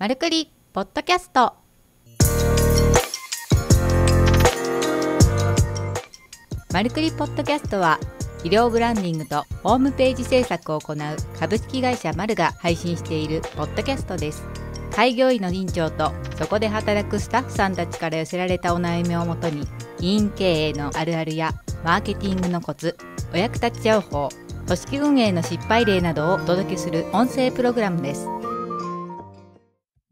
まるくりポッドキャストマルクリポッドキャストは医療ブランディングとホームページ制作を行う株式会社マルが配信しているポッドキャストです開業医の院長とそこで働くスタッフさんたちから寄せられたお悩みをもとに委員経営のあるあるやマーケティングのコツお役立ち情報組織運営の失敗例などをお届けする音声プログラムです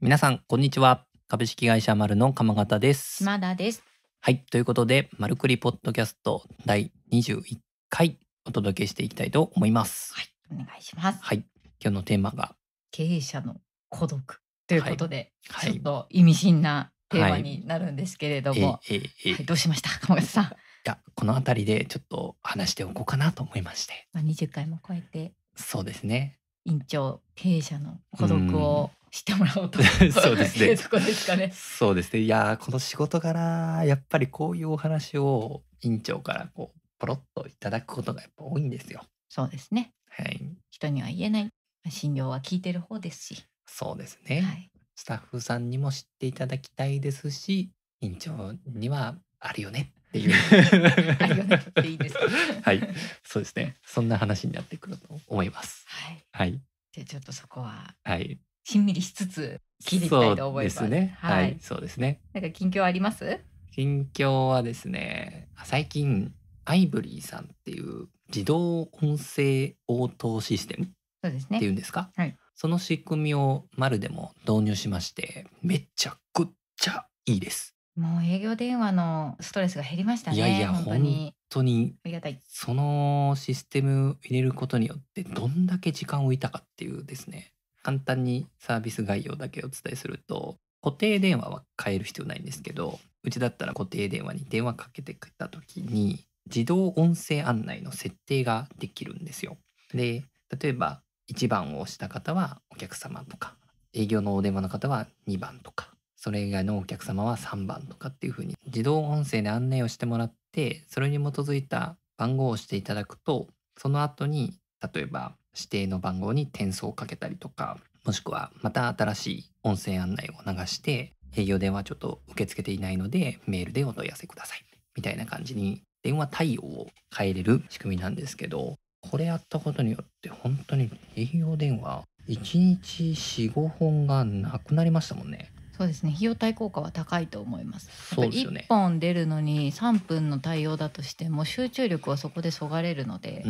皆さん、こんにちは。株式会社丸の鎌形です。島田です。はい。ということで、丸くりポッドキャスト第21回お届けしていきたいと思います。はい。お願いします。はい。今日のテーマが。経営者の孤独ということで、はい、ちょっと意味深なテーマになるんですけれども、はいええはい、どうしました鎌形さん。いや、この辺りでちょっと話しておこうかなと思いまして。まあ、20回も超えて。そうですね。院長経営者の孤独を知ってもらおうと そうですねそこですかねそうですねいやこの仕事柄やっぱりこういうお話を院長からこうポロッといただくことがやっぱ多いんですよそうですねはい人には言えない診療は聞いてる方ですしそうですね、はい、スタッフさんにも知っていただきたいですし院長にはあるよねっていう あるよねっていいです はいそうですねそんな話になってくると思いますはい、はい、じゃあちょっとそこははいしんみりしつつ聞いていきたいと思います。ですね。はい、はい、そうですね。なんか近況あります？近況はですね、最近アイブリーさんっていう自動音声応答システムそうですね。っていうんですか？はい。その仕組みをマルでも導入しまして、めちゃくちゃいいです。もう営業電話のストレスが減りましたね。いやいや、本当に。本当にありがたい。そのシステム入れることによって、どんだけ時間を置いたかっていうですね。簡単にサービス概要だけお伝えすると、固定電話は変える必要ないんですけど、うちだったら固定電話に電話かけてきた時に、自動音声案内の設定ができるんですよ。で、例えば1番を押した方はお客様とか、営業のお電話の方は2番とか、それ以外のお客様は3番とかっていうふうに自動音声で案内をしてもらって、それに基づいた番号を押していただくと、その後に、例えば指定の番号に転送をかけたりとか、もしくはまた新しい音声案内を流して、営業電話ちょっと受け付けていないので、メールでお問い合わせください。みたいな感じに、電話対応を変えれる仕組みなんですけど、これやったことによって本当に営業電話、1日4、5本がなくなりましたもんね。そうですね費用対効果は高いと思いますそうですよ、ね、1本出るのに3分の対応だとしても集中力はそこでそがれるので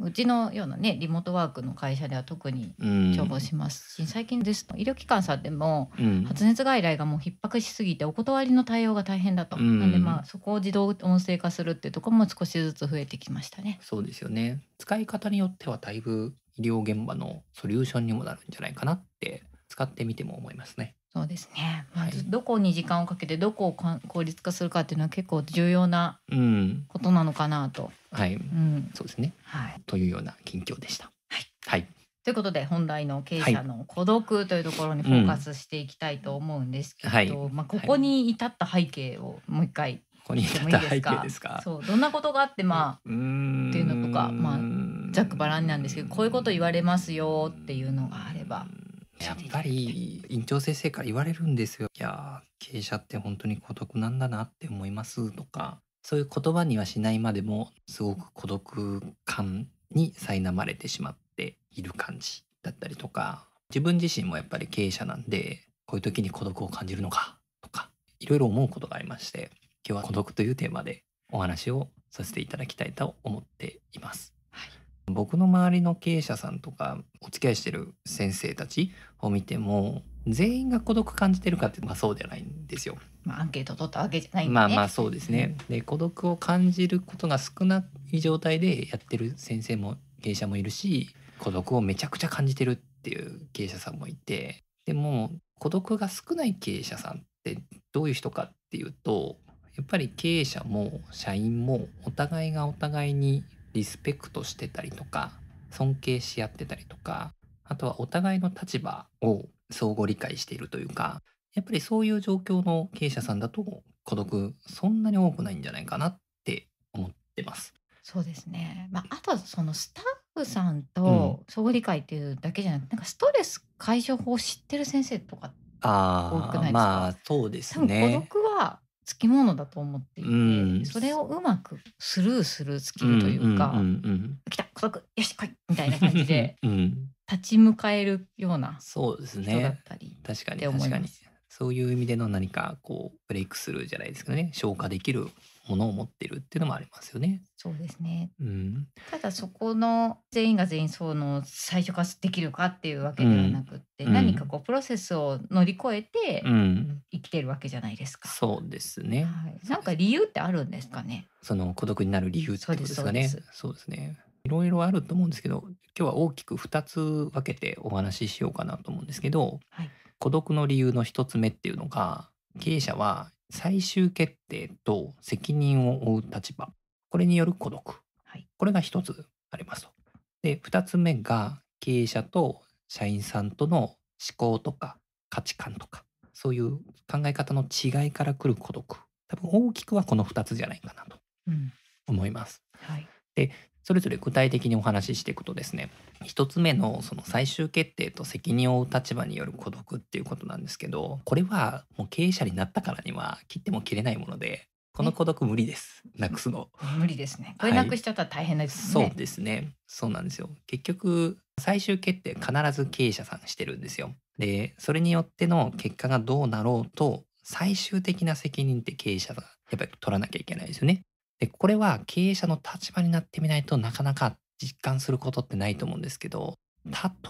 うちのようなねリモートワークの会社では特に重宝しますし最近ですと医療機関さんでも発熱外来がもう逼迫しすぎてお断りの対応が大変だとなんでまあそこを自動音声化するっていうところも少しずつ増えてきましたねそうですよね使い方によってはだいぶ医療現場のソリューションにもなるんじゃないかなって使ってみても思いますね。そうですね、まずどこに時間をかけてどこを効率化するかっていうのは結構重要なことなのかなと。はい、うん、そうですね、はい、というような近況でした。はい、はいということで本来の経営者の孤独というところにフォーカスしていきたいと思うんですけど、はいうん、まあ、ここに至った背景をもう一回ここに至った背景ですかそうどんなことがあってまあっていうのとか、まあ、ざっくばらんなんですけどこういうこと言われますよっていうのがあれば。やっぱり院長先生から言われるんですよ。いや経営者って本当に孤独なんだなって思いますとかそういう言葉にはしないまでもすごく孤独感に苛まれてしまっている感じだったりとか自分自身もやっぱり経営者なんでこういう時に孤独を感じるのかとかいろいろ思うことがありまして今日は孤独というテーマでお話をさせていただきたいと思っています。僕の周りの経営者さんとかお付き合いしてる先生たちを見ても全員が孤独感じてるかって、まあ、そうじゃないんですよ。まあ、アンケート取ったわけじゃない、ね、まあまあそうですね。で孤独を感じることが少ない状態でやってる先生も経営者もいるし孤独をめちゃくちゃ感じてるっていう経営者さんもいてでも孤独が少ない経営者さんってどういう人かっていうとやっぱり経営者も社員もお互いがお互いにリスペクトしてたりとか尊敬し合ってたりとかあとはお互いの立場を相互理解しているというかやっぱりそういう状況の経営者さんだと孤独そんなに多くないんじゃないかなって思ってます。そうですね、まあ、あとはそのスタッフさんと相互理解っていうだけじゃなくて、うん、なんかストレス解消法を知ってる先生とか多くないですか、まあ、そうですね孤独つきものだと思っていて、うん、それをうまくスルースルースキルというか「うんうんうん、来た孤独よし来い!」みたいな感じで 立ち向かえるような人だったり確かにそういう意味での何かこうブレイクスルーじゃないですかね消化できるものを持ってるっていうのもありますよね。そうですね、うん、ただそこの全員が全員その最初からできるかっていうわけではなくって、うん、何かこうプロセスを乗り越えて生きてるわけじゃないですか。うん、そうですね、はい、なんか理由ってあるんですかねその孤独になる理由ってことですかね。そうですねいろいろあると思うんですけど今日は大きく二つ分けてお話ししようかなと思うんですけど、はい、孤独の理由の一つ目っていうのが経営者は最終決定と責任を負う立場これによる孤独、はい、これが一つありますと。で2つ目が経営者と社員さんとの思考とか価値観とかそういう考え方の違いからくる孤独多分大きくはこの2つじゃないかなと思います。うんはい、でそれぞれ具体的にお話ししていくとですね1つ目のその最終決定と責任を負う立場による孤独っていうことなんですけどこれはもう経営者になったからには切っても切れないものでこの孤独無理です。なくすの。無理ですね。これなくしちゃったら大変です、ねはい、そうですね。そうなんですよ。結局最終決定必ず経営者さんしてるんですよ。で、それによっての結果がどうなろうと最終的な責任って経営者がやっぱり取らなきゃいけないですよね。で、これは経営者の立場になってみないとなかなか実感することってないと思うんですけど、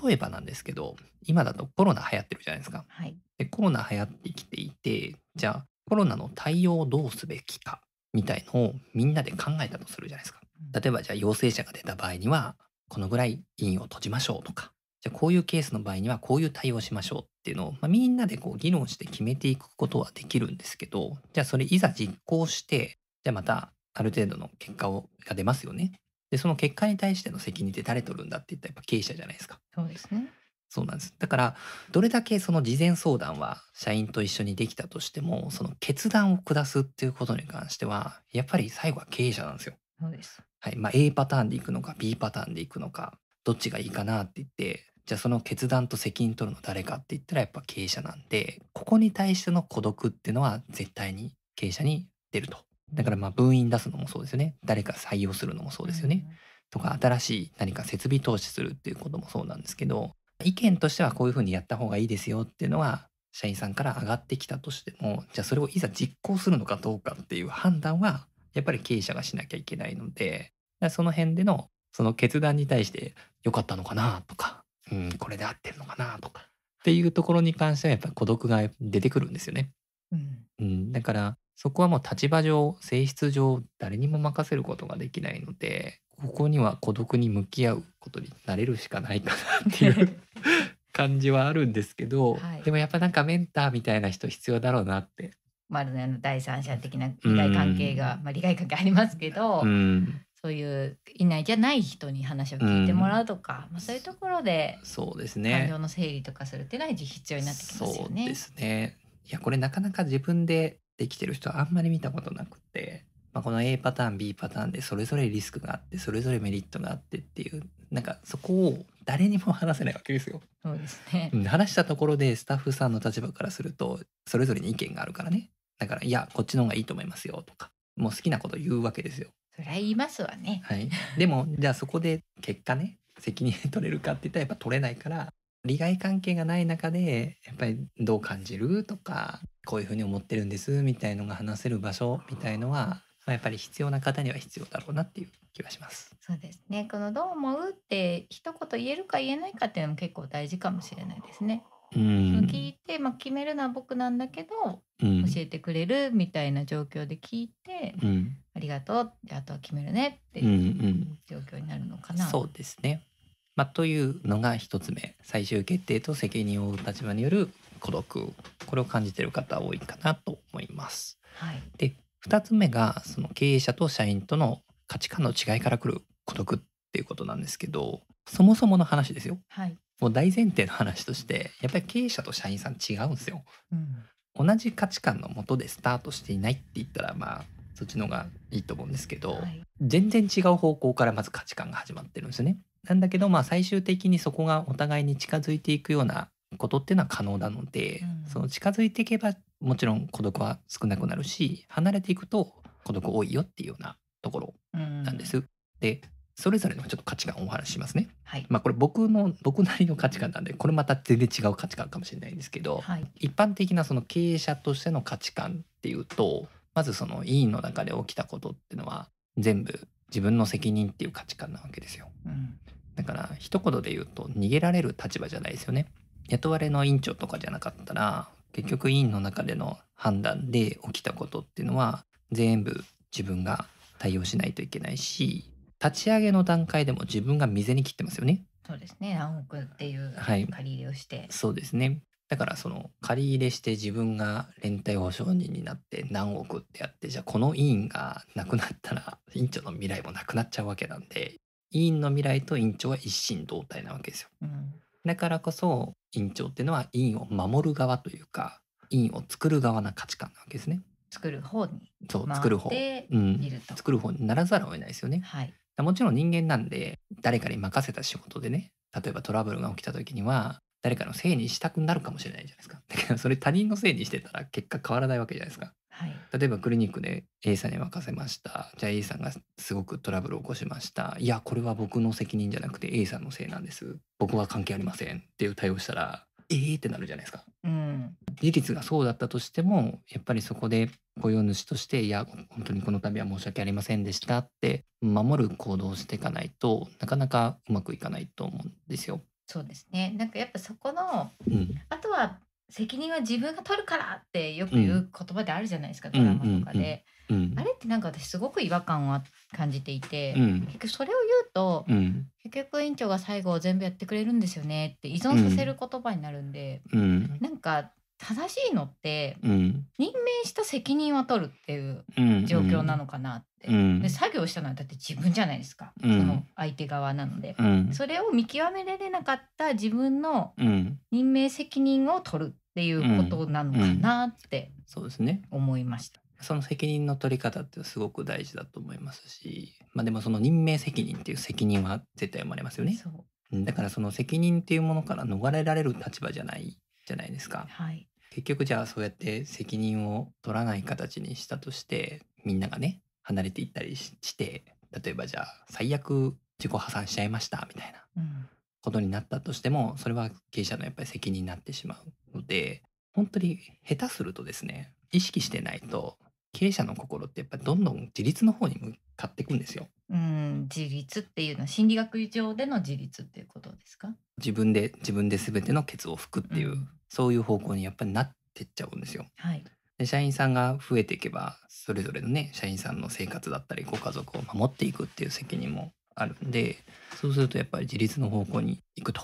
例えばなんですけど、今だとコロナ流行ってるじゃないですか。はい、でコロナ流行ってきていて、じゃあコロナの対応をどうすべきかみたいのをみんなで考えたとするじゃないですか。例えばじゃあ陽性者が出た場合には、このぐらい委員を閉じましょうとか、じゃあこういうケースの場合にはこういう対応しましょうっていうのを、まあ、みんなでこう議論して決めていくことはできるんですけど、じゃあそれいざ実行して、じゃあまたある程度の結果をが出ますよね。でその結果に対しての責任って誰取るんだって言ったらやっぱ経営者じゃないですか。そうですねそうなんですだからどれだけその事前相談は社員と一緒にできたとしてもその決断を下すっていうことに関してはやっぱり最後は経営者なんですよ。そうですはいまあ、A パターンでいくのか B パターンでいくのかどっちがいいかなって言ってじゃあその決断と責任取るの誰かって言ったらやっぱ経営者なんでここに対しての孤独っていうのは絶対に経営者に出るとだからまあ分院出すのもそうですよね。誰か採用するのもそうですよね。とか新しい何か設備投資するっていうこともそうなんですけど意見としてはこういうふうにやった方がいいですよっていうのは社員さんから上がってきたとしてもじゃあそれをいざ実行するのかどうかっていう判断はやっぱり経営者がしなきゃいけないのでその辺でのその決断に対して良かったのかなとか、うん、これで合ってるのかなとかっていうところに関してはやっぱり孤独が出てくるんですよね。うん、うん、だからそこはもう立場上性質上誰にも任せることができないのでここには孤独に向き合うことになれるしかないかなっていう 感じはあるんですけど、はい、でもやっぱなんかメンターみたいな人必要だろうなって。まあ、ね、第三者的な利害関係が、まあ、利害関係ありますけど、うそういういないじゃない人に話を聞いてもらうとか、うまあ、そういうところでそうですね感情の整理とかするっていうのは必要になってきますよね。そうですねいやこれなかなか自分でできてる人はあんまり見たことなくて、まあ、この A パターン B パターンでそれぞれリスクがあってそれぞれメリットがあってっていうなんかそこを誰にも話せないわけですよ。そうですね、話したところでスタッフさんの立場からするとそれぞれに意見があるからねだからいやこっちの方がいいと思いますよとかもう好きなこと言うわけですよ。それは言いますわね。はい、でもじゃあそこで結果ね責任取れるかって言ったらやっぱ取れないから利害関係がない中でやっぱりどう感じるとかこういうふうに思ってるんですみたいのが話せる場所みたいのは、まあ、やっぱり必要な方には必要だろうなっていう気はします。そうですねこの「どう思う?」って一言言えるか言えないかっていうのも結構大事かもしれないですね。うん、聞いて、まあ、決めるのは僕なんだけど、うん、教えてくれるみたいな状況で聞いて、うん、ありがとうあとは決めるねっていう状況になるのかな。そうですねまあ、というのが1つ目最終決定と責任を負う立場による孤独これを感じてる方多いかなと思います。はい、で2つ目がその経営者と社員との価値観の違いからくる孤独っていうことなんですけどそもそもの話ですよ、はい、もう大前提の話としてやっぱり経営者と社員さん違うんですよ。うん、同じ価値観のもとでスタートしていないって言ったらまあそっちの方がいいと思うんですけど、はい、全然違う方向からまず価値観が始まってるんですね。なんだけど、まあ、最終的にそこがお互いに近づいていくようなことっていうのは可能なので、うん、その近づいていけばもちろん孤独は少なくなるし離れていくと孤独多いよっていうようなところなんです。うん、でそれぞれのちょっと価値観をお話ししますね。はい、まあこれ僕の僕なりの価値観なんでこれまた全然違う価値観かもしれないんですけど、はい、一般的なその経営者としての価値観っていうとまずその委員の中で起きたことっていうのは全部自分の責任っていう価値観なわけですよ。うん、だから一言で言うと逃げられる立場じゃないですよね。雇われの院長とかじゃなかったら結局委員の中での判断で起きたことっていうのは全部自分が対応しないといけないし立ち上げの段階でも自分が未に切ってますよね。そうですね何億っていう借り入れをして、はい、そうですねだからその借り入れして自分が連帯保証人になって何億ってやってじゃあこの委員がなくなったら委員長の未来もなくなっちゃうわけなんで委員の未来と委員長は一心同体なわけですよ。うん、だからこそ委員長っていうのは委員を守る側というか委員を作る側な価値観なわけですね。作る方にそう作る方、うん、作る方にならざるを得ないですよね。はい、もちろん人間なんで誰かに任せた仕事でね例えばトラブルが起きた時には誰かのせいにしたくなるかもしれないじゃないですか。だけどそれ他人のせいにしてたら結果変わらないわけじゃないですか。はい、例えばクリニックで A さんに任せましたじゃあ A さんがすごくトラブルを起こしましたいやこれは僕の責任じゃなくて A さんのせいなんです僕は関係ありませんっていう対応したらえーってなるじゃないですか、うん、事実がそうだったとしてもやっぱりそこで雇用主としていや本当にこの度は申し訳ありませんでしたって守る行動をしていかないとなかなかうまくいかないと思うんですよ。そうですねなんかやっぱそこの、うん、あとは責任は自分が取るからってよく言う言葉であるじゃないですか、ドラマとかで、あれってなんか私すごく違和感は感じていて、結局それを言うと、結局委員長が最後全部やってくれるんですよねって依存させる言葉になるんで、うなんか正しいのって、うん、任命した責任は取るっていう状況なのかなって、うん、で作業したのはだって自分じゃないですか、うん、その相手側なので、それを見極められなかった自分の任命責任を取るっていうことなのかなって思いました。その責任の取り方ってすごく大事だと思いますし、まあ、でもその任命責任っていう責任は絶対生まれますよね。そうだからその責任っていうものから逃れられる立場じゃないじゃないですか。はい、結局じゃあそうやって責任を取らない形にしたとしてみんながね離れていったりして例えばじゃあ最悪自己破産しちゃいましたみたいなことになったとしてもそれは経営者のやっぱり責任になってしまうので本当に下手するとですね意識してないと経営者の心ってやっぱどんどん自立の方に向かっていくんですよ。うん自立っていうのは心理学上での自立っていうことですか自分で自分で全てのケツを拭くっていうそういう方向にやっぱりなってっちゃうんですよ。はい、で社員さんが増えていけばそれぞれのね社員さんの生活だったりご家族を守っていくっていう責任もあるんでそうするとやっぱり自立の方向に行くと。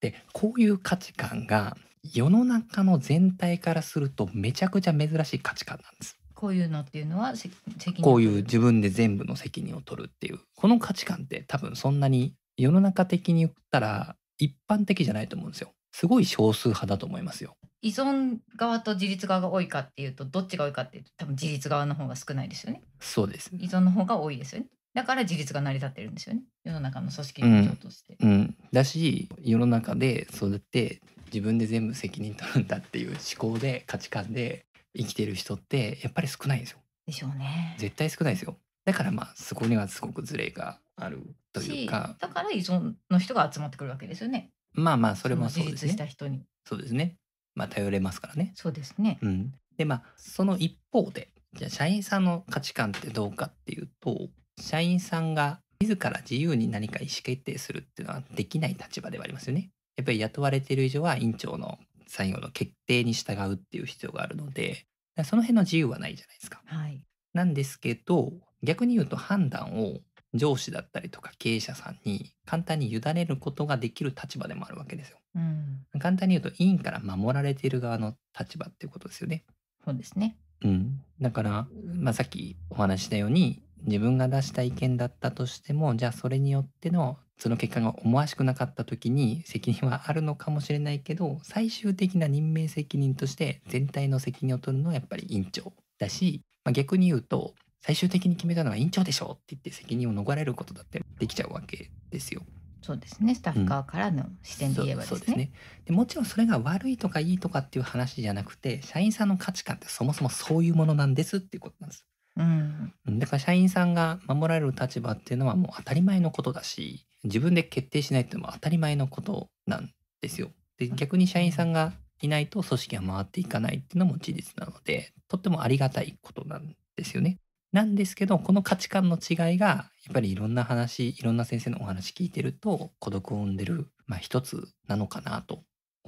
でこういう価値観が世の中の全体からするとめちゃくちゃ珍しい価値観なんです。こういうのっていうのは責任こういう自分で全部の責任を取るっていうこの価値観って多分そんなに世の中的に言ったら一般的じゃないと思うんですよ。すごい少数派だと思いますよ。依存側と自立側が多いかっていうとどっちが多いかっていうと多分自立側の方が少ないですよね。そうです、依存の方が多いですよね。だから自立が成り立ってるんですよね。世の中の組織のとして、うん、うん。だし世の中でそうやって自分で全部責任取るんだっていう思考で価値観で生きてる人ってやっぱり少ないですよ。でしょうね。絶対少ないですよ。だからまあそこにはすごくズレがあるというか。だから依存の人が集まってくるわけですよね。まあまあそれもそうですね。した人にそうですね。まあ頼れますからね。そうですね。うん、でまあその一方でじゃあ社員さんの価値観ってどうかっていうと社員さんが自ら自由に何か意思決定するっていうのはできない立場ではありますよね。やっぱり雇われている以上は院長の最後の決定に従うっていう必要があるのでその辺の自由はないじゃないですか。はい、なんですけど逆に言うと判断を上司だったりとか経営者さんに簡単に委ねることができる立場でもあるわけですよ。うん、簡単に言うと委員から守られている側の立場っていうことですよね。そうですね。うん、だから、まあ、さっきお話したように自分が出した意見だったとしてもじゃあそれによってのその結果が思わしくなかった時に責任はあるのかもしれないけど最終的な任命責任として全体の責任を取るのはやっぱり委員長だし、まあ、逆に言うと最終的に決めたのは院長でしょって言って責任を逃れることだってできちゃうわけですよ。そうですねスタッフ側からの視点で言えばですねそうですねでもちろんそれが悪いとかいいとかっていう話じゃなくて社員さんの価値観ってそもそもそういうものなんですっていうことなんです。うん、だから社員さんが守られる立場っていうのはもう当たり前のことだし自分で決定しないっていうのも当たり前のことなんですよ。で逆に社員さんがいないと組織が回っていかないっていうのも事実なのでとってもありがたいことなんですよね。なんですけどこの価値観の違いがやっぱりいろんな話いろんな先生のお話聞いてると孤独を生んでる、まあ、一つなのかなと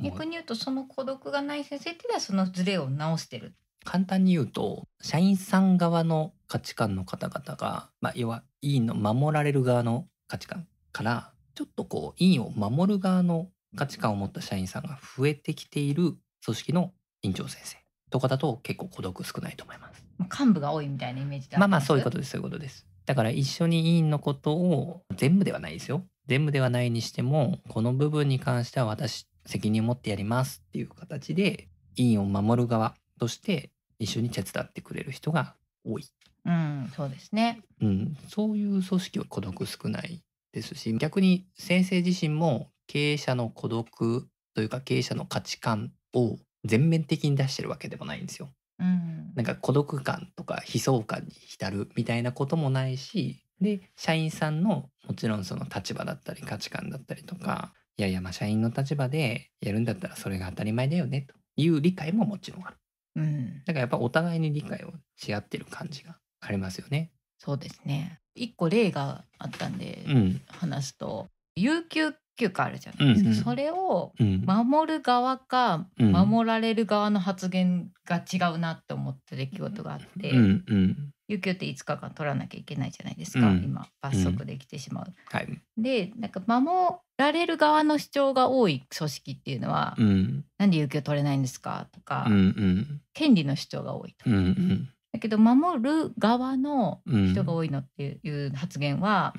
逆に言うとその孤独がない先生っていうのはそのズレを直してる簡単に言うと社員さん側の価値観の方々が、まあ、要は委員の守られる側の価値観からちょっとこう委員を守る側の価値観を持った社員さんが増えてきている組織の院長先生とかだと結構孤独少ないと思います。幹部が多いみたいなイメージまあまあそういうことですそういうことですだから一緒に委員のことを全部ではないですよ全部ではないにしてもこの部分に関しては私責任を持ってやりますっていう形で委員を守る側として一緒に手伝ってくれる人が多い。うん、そうですね。うん、そういう組織は孤独少ないですし、逆に先生自身も経営者の孤独というか経営者の価値観を全面的に出してるわけでもないんですよ。なんか孤独感とか悲壮感に浸るみたいなこともないしで社員さんのもちろんその立場だったり価値観だったりとかいやいやまあ社員の立場でやるんだったらそれが当たり前だよねという理解ももちろんある、うん、だからやっぱお互いに理解をし合ってる感じがありますよね。そうですね一個例があったんで話すと、うん、有給級があるじゃないですか、うんうん、それを守る側か、守られる側の発言が違うなって思った出来事があって、うんうん、有給って5日間取らなきゃいけないじゃないですか、うん、今罰則できてしまう。うんはい、でなんか守られる側の主張が多い組織っていうのは「うん、なんで有給取れないんですか?」とか、うんうん、権利の主張が多いと。うんうんだけど守る側の人が多いのっていう発言は、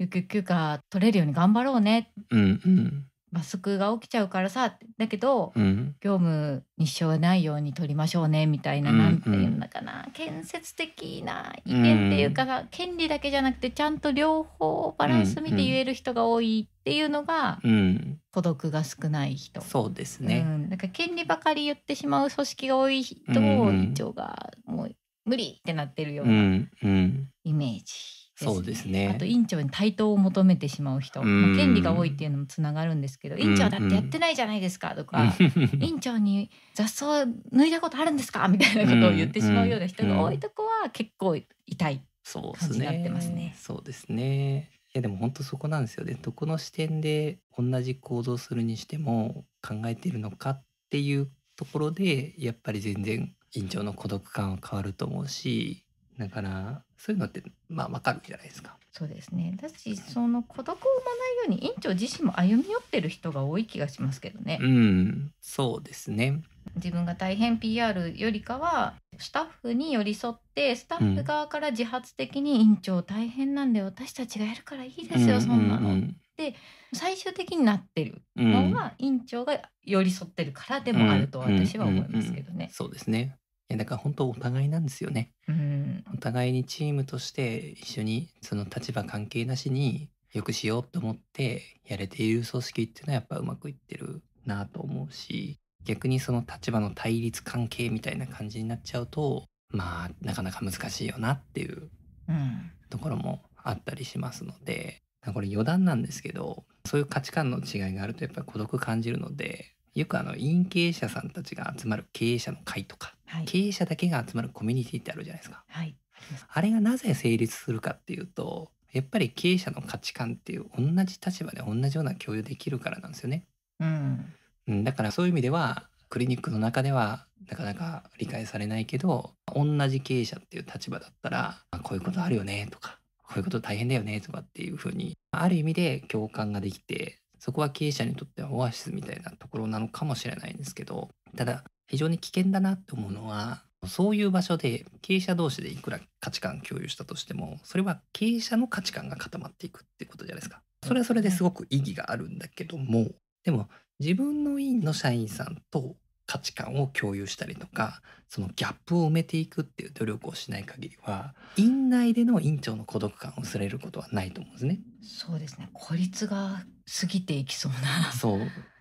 有給休暇取れるように頑張ろうね、うんうん、マスクが起きちゃうからさだけど、うん、業務に支障がないように取りましょうねみたいな、うんうん、なんていうのかな建設的な意見っていうか、うん、権利だけじゃなくてちゃんと両方バランス見て言える人が多いっていうのが、うん、孤独が少ない人そうですね、うん、か権利ばかり言ってしまう組織が多い人うんうん、一応がもう無理ってなってるようなイメージ、ねうん、そうですねあと院長に対等を求めてしまう人、まあ、権利が多いっていうのもつながるんですけど、うん、院長だってやってないじゃないですかとか、うん、院長に雑草抜いたことあるんですかみたいなことを言ってしまうような人が多いとこは結構痛い感じになってますね。そうですねいやでも本当そこなんですよね。どこの視点で同じ行動するにしても考えているのかっていうところでやっぱり全然緊張の孤独感は変わると思うしだからそういうのってまあわかるじゃないですか。そうですねだしその孤独を生まないように院長自身も歩み寄ってる人が多い気がしますけどね。うんそうですね自分が大変 PR よりかはスタッフに寄り添ってスタッフ側から自発的に院長大変なんで私たちがやるからいいですよ、うん、そんなの、で最終的になってるのは、うん、院長が寄り添ってるからでもあると私は思いますけどね。そうですねやだから本当お互いなんですよね、うん、お互いにチームとして一緒にその立場関係なしによくしようと思ってやれている組織っていうのはやっぱうまくいってるなと思うし逆にその立場の対立関係みたいな感じになっちゃうとまあなかなか難しいよなっていうところもあったりしますので、うん、これ余談なんですけどそういう価値観の違いがあるとやっぱり孤独感じるのでよくあの陰経営者さんたちが集まる経営者の会とか、はい、経営者だけが集まるコミュニティってあるじゃないですか。はい、あれがなぜ成立するかっていうとやっぱり経営者の価値観っていう同じ立場で同じような共有できるからなんですよね。うん、だからそういう意味ではクリニックの中ではなかなか理解されないけど同じ経営者っていう立場だったらこういうことあるよねとかこういうこと大変だよねとかっていうふうにある意味で共感ができてそこは経営者にとってはオアシスみたいなところなのかもしれないんですけど、ただ非常に危険だなって思うのは、そういう場所で経営者同士でいくら価値観共有したとしても、それは経営者の価値観が固まっていくってことじゃないですか。それはそれですごく意義があるんだけども、でも自分の院の社員さんと価値観を共有したりとかそのギャップを埋めていくっていう努力をしない限りは院内での院長の孤独感を薄れることはないと思うんですね。そうですね孤立が過ぎていきそうなそう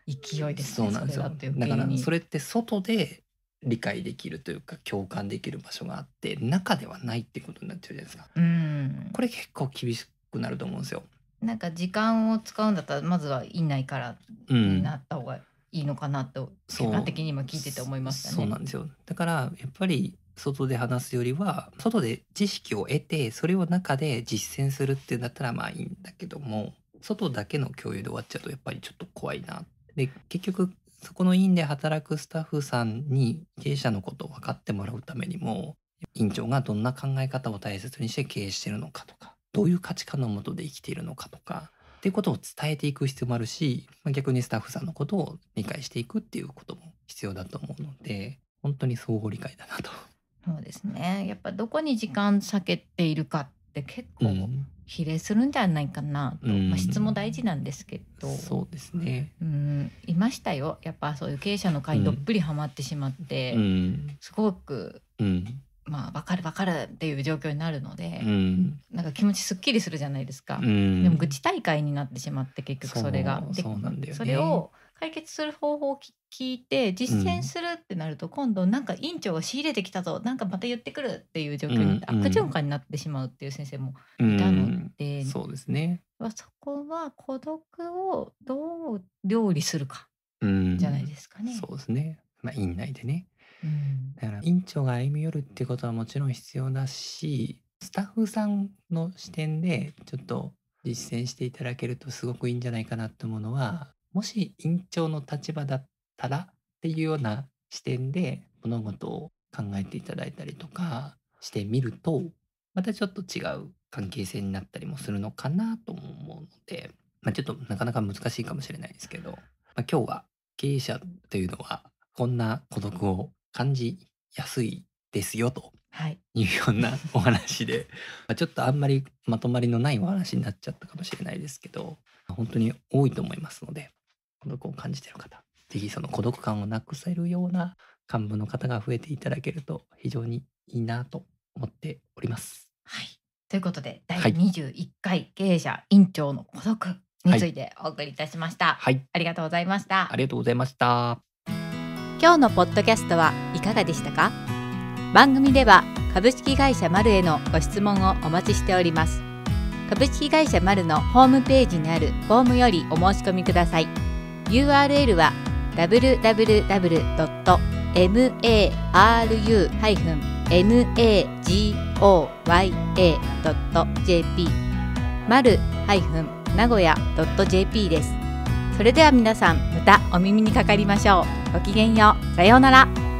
勢いです、ね、そうなんですよだからそれって外で理解できるというか共感できる場所があって中ではないってことになっちゃうじゃないですか。うんこれ結構厳しくなると思うんですよ。なんか時間を使うんだったらまずは院内からになった方が、うんいいのかなと結果的に今聞いてて思いましたね。そうなんですよだからやっぱり外で話すよりは外で知識を得てそれを中で実践するっていうんだったらまあいいんだけども外だけの共有で終わっちゃうとやっぱりちょっと怖いな。で結局そこの院で働くスタッフさんに経営者のことを分かってもらうためにも院長がどんな考え方を大切にして経営してるのかとかどういう価値観のもとで生きているのかとかっていうことを伝えていく必要もあるし、まあ、逆にスタッフさんのことを理解していくっていうことも必要だと思うので本当に相互理解だなと。そうですねやっぱどこに時間避けているかって結構比例するんじゃないかなと、うん、まあ、質も大事なんですけど、うん、そうですね、うん、いましたよやっぱそういう経営者の会どっぷりハマってしまって、うん、すごく、うんまあ、分かる分かるっていう状況になるので、うん、なんか気持ちすっきりするじゃないですか、うん、でも愚痴大会になってしまって結局それが。そうなんよ、ね、それを解決する方法を聞いて実践するってなると、今度なんか院長が仕入れてきたぞなんかまた言ってくるっていう状況になって、悪循環になってしまうっていう先生もいたので、うん、そうですねそこは孤独をどう料理するかじゃないですかね。そうですねまあ、院内でねうん、だから院長が歩み寄るってことはもちろん必要だしスタッフさんの視点でちょっと実践していただけるとすごくいいんじゃないかなと思うのはもし院長の立場だったらっていうような視点で物事を考えていただいたりとかしてみるとまたちょっと違う関係性になったりもするのかなと思うので、まあ、ちょっとなかなか難しいかもしれないですけど、まあ、今日は経営者というのはこんな孤独を感じやすいですよというような お話で、はい、ちょっとあんまりまとまりのないお話になっちゃったかもしれないですけど本当に多いと思いますので孤独を感じてる方是非その孤独感をなくせるような幹部の方が増えていただけると非常にいいなと思っております。はいということで第21回経営者院長の孤独についてお送りいたしました、はい、ありがとうございましたありがとうございました今日のポッドキャストはいかがでしたか番組では株式会社マルへのご質問をお待ちしております株式会社マルのホームページにあるフォームよりお申し込みください URL は www.maru-magoya.jp マル名古屋 .jp ですそれでは皆さんまたお耳にかかりましょうごきげんようさようなら